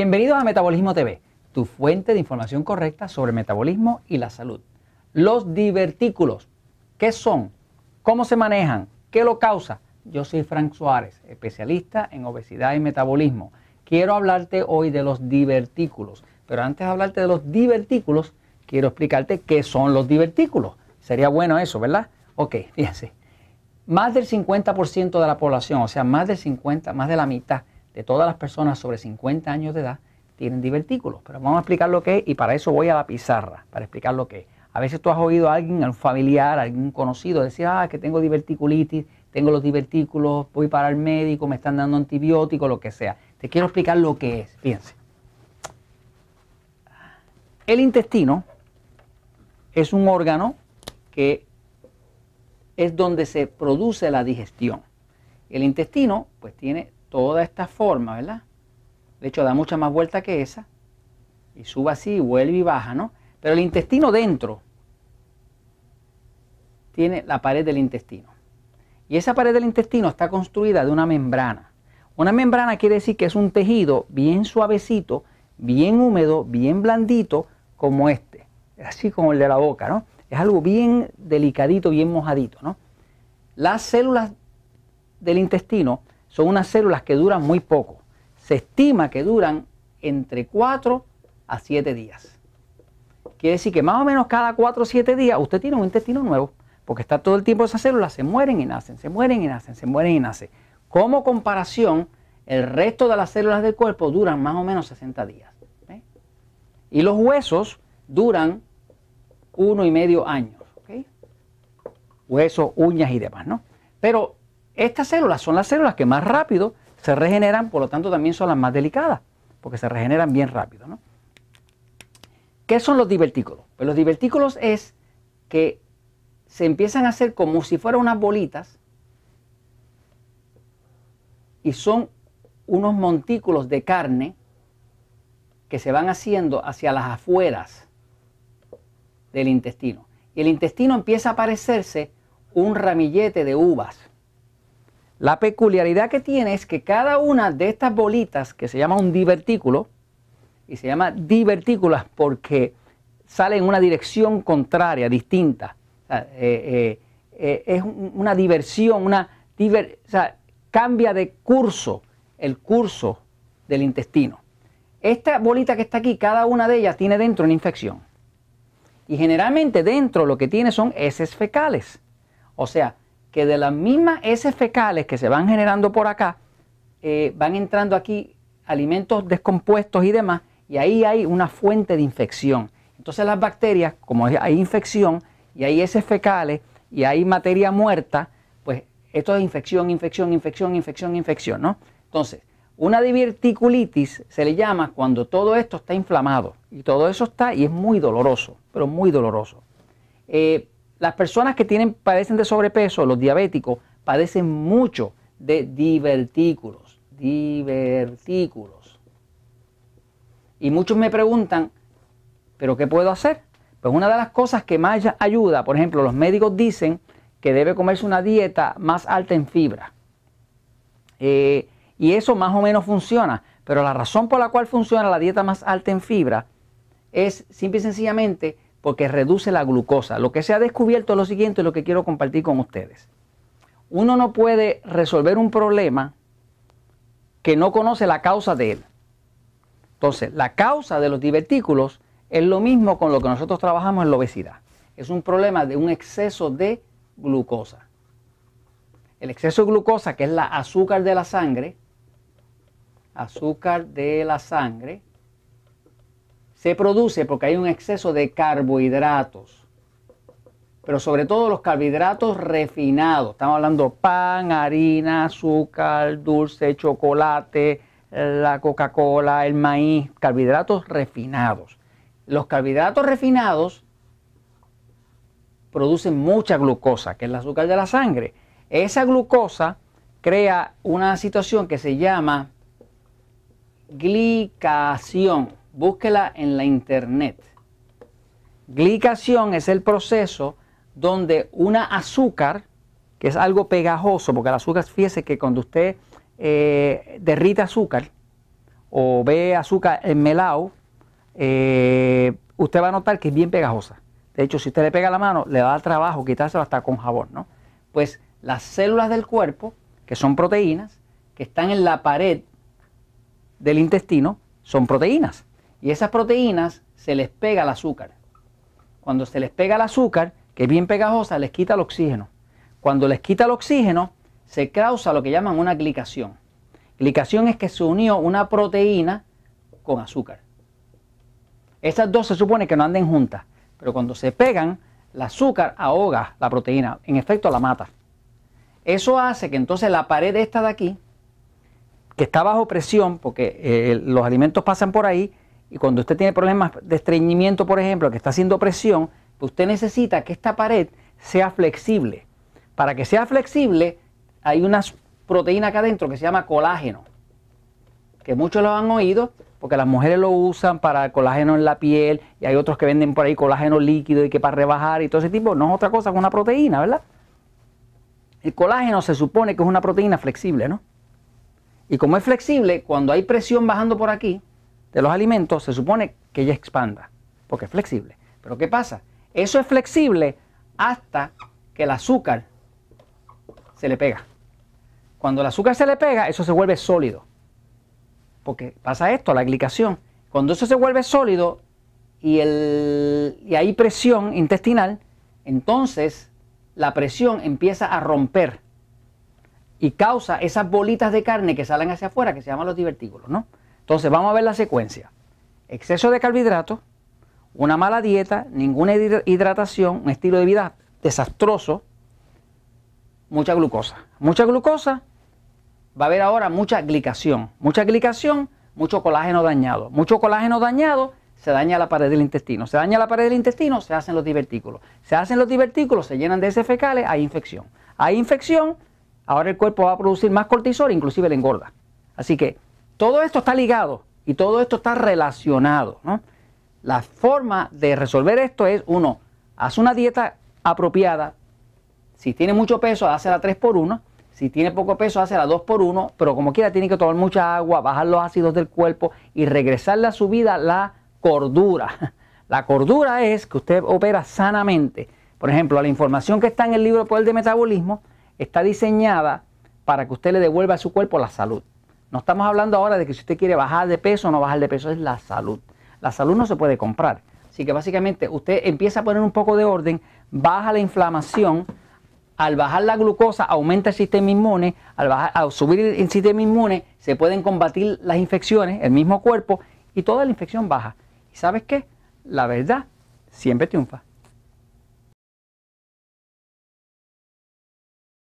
Bienvenidos a Metabolismo TV, tu fuente de información correcta sobre metabolismo y la salud. Los divertículos, ¿qué son? ¿Cómo se manejan? ¿Qué lo causa? Yo soy Frank Suárez, especialista en obesidad y metabolismo. Quiero hablarte hoy de los divertículos, pero antes de hablarte de los divertículos, quiero explicarte qué son los divertículos. Sería bueno eso, ¿verdad? Ok, fíjense. Más del 50% de la población, o sea, más del 50, más de la mitad de todas las personas sobre 50 años de edad tienen divertículos. Pero vamos a explicar lo que es y para eso voy a la pizarra, para explicar lo que es. A veces tú has oído a alguien, a un familiar, a algún conocido decir, ah, que tengo diverticulitis, tengo los divertículos, voy para el médico, me están dando antibióticos, lo que sea. Te quiero explicar lo que es. Fíjense. El intestino es un órgano que es donde se produce la digestión. El intestino pues tiene toda esta forma, ¿verdad? De hecho, da mucha más vuelta que esa. Y sube así, vuelve y baja, ¿no? Pero el intestino dentro tiene la pared del intestino. Y esa pared del intestino está construida de una membrana. Una membrana quiere decir que es un tejido bien suavecito, bien húmedo, bien blandito, como este. Así como el de la boca, ¿no? Es algo bien delicadito, bien mojadito, ¿no? Las células del intestino son unas células que duran muy poco. Se estima que duran entre 4 a 7 días. Quiere decir que más o menos cada 4 o 7 días usted tiene un intestino nuevo, porque está todo el tiempo esas células, se mueren y nacen, se mueren y nacen, se mueren y nacen. Como comparación, el resto de las células del cuerpo duran más o menos 60 días. Y los huesos duran uno y medio año. Huesos, uñas y demás, ¿no? Pero estas células son las células que más rápido se regeneran, por lo tanto también son las más delicadas, porque se regeneran bien rápido. ¿no? ¿Qué son los divertículos? Pues los divertículos es que se empiezan a hacer como si fueran unas bolitas y son unos montículos de carne que se van haciendo hacia las afueras del intestino. Y el intestino empieza a parecerse un ramillete de uvas. La peculiaridad que tiene es que cada una de estas bolitas, que se llama un divertículo, y se llama divertículas porque sale en una dirección contraria, distinta. Eh, eh, eh, es una diversión, una cambia de curso el curso del intestino. Esta bolita que está aquí, cada una de ellas tiene dentro una infección. Y generalmente dentro lo que tiene son heces fecales. O sea, que de las mismas heces fecales que se van generando por acá, eh, van entrando aquí alimentos descompuestos y demás, y ahí hay una fuente de infección. Entonces las bacterias, como hay infección y hay heces fecales y hay materia muerta, pues esto es infección, infección, infección, infección, infección, ¿no? Entonces, una diverticulitis se le llama cuando todo esto está inflamado y todo eso está y es muy doloroso, pero muy doloroso. Eh, las personas que tienen, padecen de sobrepeso, los diabéticos, padecen mucho de divertículos. Divertículos. Y muchos me preguntan, ¿pero qué puedo hacer? Pues una de las cosas que más ayuda, por ejemplo, los médicos dicen que debe comerse una dieta más alta en fibra. Eh, y eso más o menos funciona. Pero la razón por la cual funciona la dieta más alta en fibra es simple y sencillamente porque reduce la glucosa. Lo que se ha descubierto es lo siguiente, lo que quiero compartir con ustedes. Uno no puede resolver un problema que no conoce la causa de él. Entonces, la causa de los divertículos es lo mismo con lo que nosotros trabajamos en la obesidad. Es un problema de un exceso de glucosa. El exceso de glucosa, que es la azúcar de la sangre, azúcar de la sangre, se produce porque hay un exceso de carbohidratos, pero sobre todo los carbohidratos refinados. Estamos hablando pan, harina, azúcar, dulce, chocolate, la Coca-Cola, el maíz, carbohidratos refinados. Los carbohidratos refinados producen mucha glucosa, que es el azúcar de la sangre. Esa glucosa crea una situación que se llama glicación búsquela en la internet. Glicación es el proceso donde una azúcar, que es algo pegajoso, porque el azúcar, fíjese que cuando usted eh, derrite azúcar o ve azúcar en melao, eh, usted va a notar que es bien pegajosa. De hecho, si usted le pega la mano, le da trabajo quitárselo hasta con jabón, ¿no? Pues las células del cuerpo, que son proteínas, que están en la pared del intestino, son proteínas. Y esas proteínas se les pega el azúcar. Cuando se les pega el azúcar, que es bien pegajosa, les quita el oxígeno. Cuando les quita el oxígeno, se causa lo que llaman una glicación. Glicación es que se unió una proteína con azúcar. Estas dos se supone que no anden juntas, pero cuando se pegan, el azúcar ahoga la proteína, en efecto la mata. Eso hace que entonces la pared esta de aquí, que está bajo presión, porque eh, los alimentos pasan por ahí, y cuando usted tiene problemas de estreñimiento, por ejemplo, que está haciendo presión, pues usted necesita que esta pared sea flexible. Para que sea flexible, hay una proteína acá adentro que se llama colágeno, que muchos lo han oído porque las mujeres lo usan para colágeno en la piel y hay otros que venden por ahí colágeno líquido y que para rebajar y todo ese tipo, no es otra cosa que una proteína, ¿verdad? El colágeno se supone que es una proteína flexible, ¿no? Y como es flexible, cuando hay presión bajando por aquí, de los alimentos, se supone que ella expanda, porque es flexible. Pero ¿qué pasa? Eso es flexible hasta que el azúcar se le pega. Cuando el azúcar se le pega, eso se vuelve sólido. Porque pasa esto, la glicación. Cuando eso se vuelve sólido y, y hay presión intestinal, entonces la presión empieza a romper y causa esas bolitas de carne que salen hacia afuera, que se llaman los divertículos, ¿no? Entonces vamos a ver la secuencia. Exceso de carbohidratos, una mala dieta, ninguna hidratación, un estilo de vida desastroso, mucha glucosa. Mucha glucosa, va a haber ahora mucha glicación. Mucha glicación, mucho colágeno dañado. Mucho colágeno dañado, se daña la pared del intestino. Se daña la pared del intestino, se hacen los divertículos. Se hacen los divertículos, se llenan de heces fecales, hay infección. Hay infección, ahora el cuerpo va a producir más cortisol, inclusive le engorda. Así que todo esto está ligado y todo esto está relacionado. ¿no? La forma de resolver esto es, uno, haz una dieta apropiada. Si tiene mucho peso, hace la 3 por 1. Si tiene poco peso, hace la 2 por 1. Pero como quiera, tiene que tomar mucha agua, bajar los ácidos del cuerpo y regresarle a su vida la cordura. La cordura es que usted opera sanamente. Por ejemplo, la información que está en el libro Poder de Metabolismo está diseñada para que usted le devuelva a su cuerpo la salud. No estamos hablando ahora de que si usted quiere bajar de peso o no bajar de peso, es la salud. La salud no se puede comprar. Así que básicamente usted empieza a poner un poco de orden, baja la inflamación, al bajar la glucosa aumenta el sistema inmune, al, subir el sistema inmune se pueden combatir las infecciones, el mismo cuerpo, y toda la infección baja. ¿Y sabes qué? La verdad siempre triunfa.